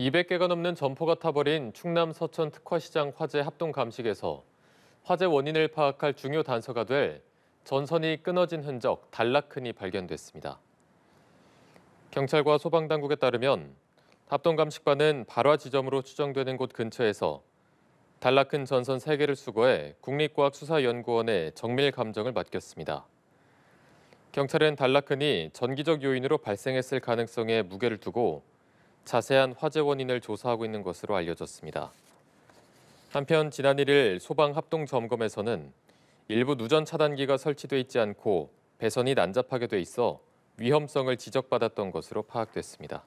200개가 넘는 점포가 타버린 충남 서천 특화시장 화재 합동 감식에서 화재 원인을 파악할 중요 단서가 될 전선이 끊어진 흔적 단락흔이 발견됐습니다. 경찰과 소방당국에 따르면 합동 감식반은 발화 지점으로 추정되는 곳 근처에서 단락흔 전선 3개를 수거해 국립과학수사연구원에 정밀 감정을 맡겼습니다. 경찰은 단락흔이 전기적 요인으로 발생했을 가능성에 무게를 두고 자세한 화재 원인을 조사하고 있는 것으로 알려졌습니다. 한편 지난 1일 소방 합동 점검에서는 일부 누전 차단기가 설치돼 있지 않고 배선이 난잡하게 돼 있어 위험성을 지적받았던 것으로 파악됐습니다.